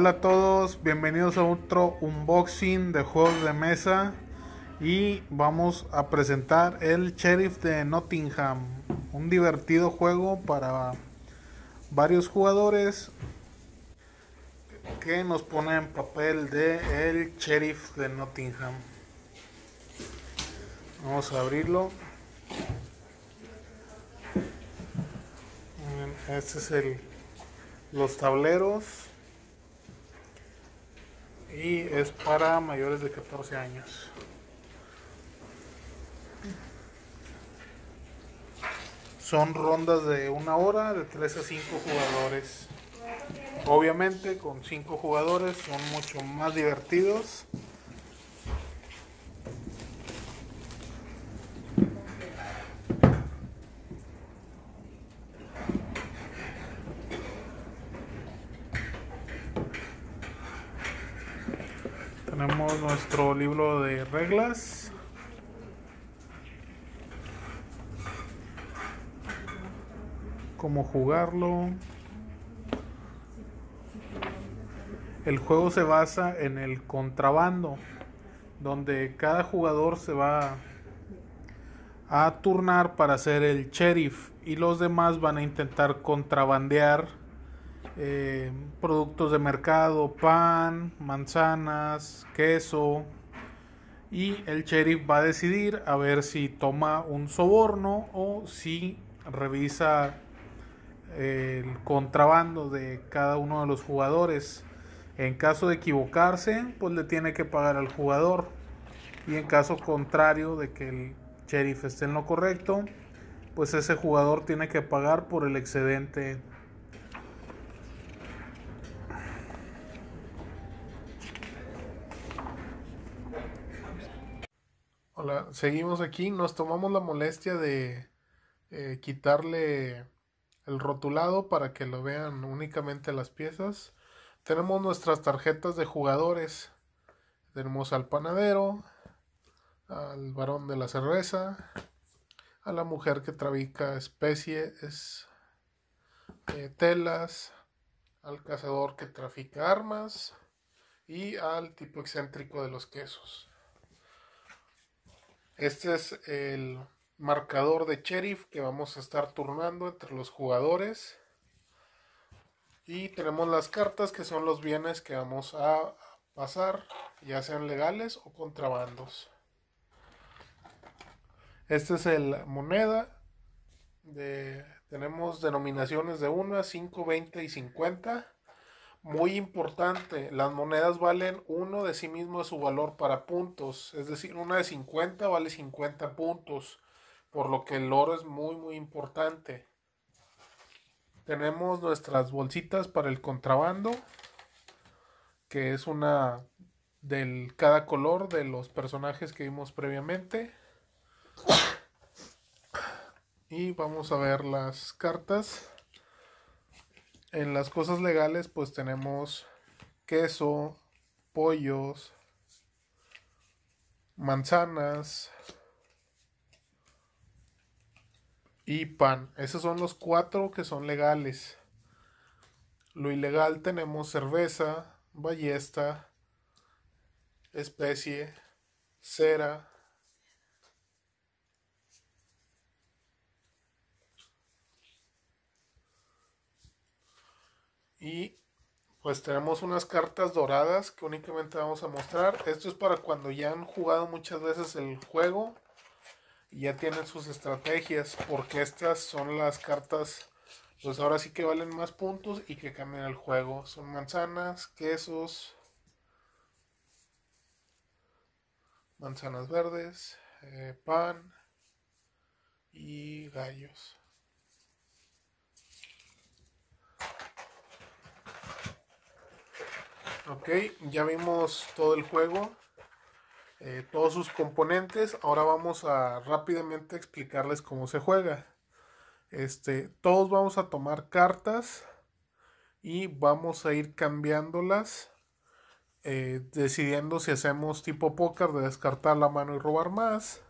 Hola a todos, bienvenidos a otro unboxing de juegos de mesa y vamos a presentar el Sheriff de Nottingham, un divertido juego para varios jugadores que nos pone en papel de el Sheriff de Nottingham. Vamos a abrirlo. Este es el los tableros y es para mayores de 14 años. Son rondas de una hora de 3 a 5 jugadores. Obviamente con 5 jugadores son mucho más divertidos. tenemos nuestro libro de reglas. Cómo jugarlo. El juego se basa en el contrabando, donde cada jugador se va a turnar para ser el sheriff y los demás van a intentar contrabandear eh, productos de mercado, pan, manzanas, queso. Y el sheriff va a decidir a ver si toma un soborno o si revisa eh, el contrabando de cada uno de los jugadores. En caso de equivocarse, pues le tiene que pagar al jugador. Y en caso contrario de que el sheriff esté en lo correcto, pues ese jugador tiene que pagar por el excedente Hola, seguimos aquí. Nos tomamos la molestia de eh, quitarle el rotulado para que lo vean únicamente las piezas. Tenemos nuestras tarjetas de jugadores. Tenemos al panadero, al varón de la cerveza, a la mujer que trafica especies, eh, telas, al cazador que trafica armas y al tipo excéntrico de los quesos. Este es el marcador de sheriff que vamos a estar turnando entre los jugadores. Y tenemos las cartas que son los bienes que vamos a pasar, ya sean legales o contrabandos. Este es el moneda. tenemos denominaciones de 1 5, 20 y 50. Muy importante, las monedas valen uno de sí mismo de su valor para puntos, es decir, una de 50 vale 50 puntos, por lo que el oro es muy muy importante. Tenemos nuestras bolsitas para el contrabando, que es una del cada color de los personajes que vimos previamente. Y vamos a ver las cartas. En las cosas legales, pues tenemos queso, pollos, manzanas y pan. Esos son los cuatro que son legales. Lo ilegal tenemos cerveza, ballesta, especie, cera, Y pues tenemos unas cartas doradas que únicamente vamos a mostrar. Esto es para cuando ya han jugado muchas veces el juego y ya tienen sus estrategias, porque estas son las cartas, pues ahora sí que valen más puntos y que cambian el juego. Son manzanas, quesos, manzanas verdes, eh, pan y gallos. Ok, ya vimos todo el juego, eh, todos sus componentes. Ahora vamos a rápidamente explicarles cómo se juega. Este, todos vamos a tomar cartas y vamos a ir cambiándolas, eh, decidiendo si hacemos tipo póker de descartar la mano y robar más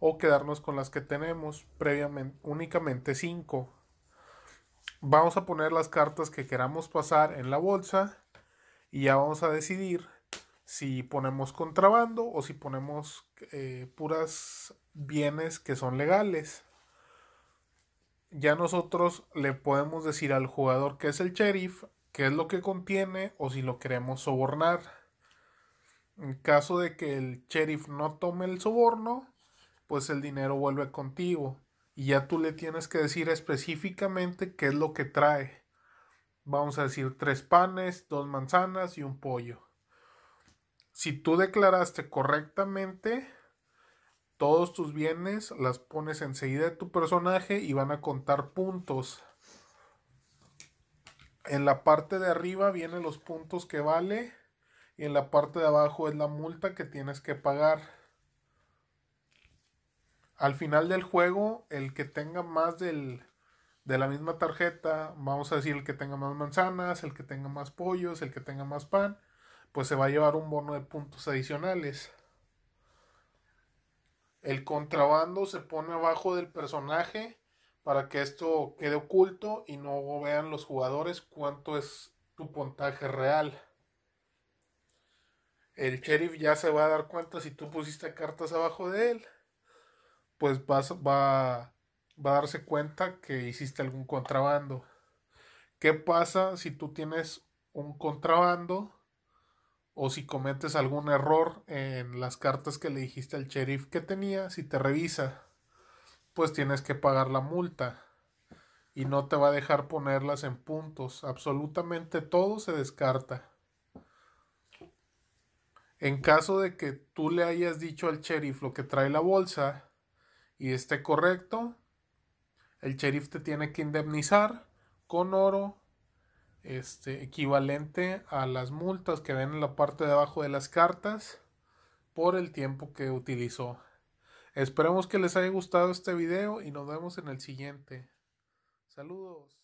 o quedarnos con las que tenemos previamente, únicamente 5. Vamos a poner las cartas que queramos pasar en la bolsa y ya vamos a decidir si ponemos contrabando o si ponemos eh, puras bienes que son legales. Ya nosotros le podemos decir al jugador que es el sheriff qué es lo que contiene o si lo queremos sobornar. En caso de que el sheriff no tome el soborno, pues el dinero vuelve contigo y ya tú le tienes que decir específicamente qué es lo que trae vamos a decir, tres panes, dos manzanas y un pollo. Si tú declaraste correctamente todos tus bienes, las pones enseguida de tu personaje y van a contar puntos. En la parte de arriba vienen los puntos que vale y en la parte de abajo es la multa que tienes que pagar. Al final del juego, el que tenga más del de la misma tarjeta, vamos a decir el que tenga más manzanas, el que tenga más pollos, el que tenga más pan, pues se va a llevar un bono de puntos adicionales. El contrabando se pone abajo del personaje para que esto quede oculto y no vean los jugadores cuánto es tu puntaje real. El sheriff ya se va a dar cuenta si tú pusiste cartas abajo de él. Pues vas, va, va a darse cuenta que hiciste algún contrabando. ¿Qué pasa si tú tienes un contrabando o si cometes algún error en las cartas que le dijiste al sheriff que tenía? Si te revisa, pues tienes que pagar la multa y no te va a dejar ponerlas en puntos. Absolutamente todo se descarta. En caso de que tú le hayas dicho al sheriff lo que trae la bolsa y esté correcto, el sheriff te tiene que indemnizar con oro este, equivalente a las multas que ven en la parte de abajo de las cartas por el tiempo que utilizó. Esperemos que les haya gustado este video y nos vemos en el siguiente. Saludos.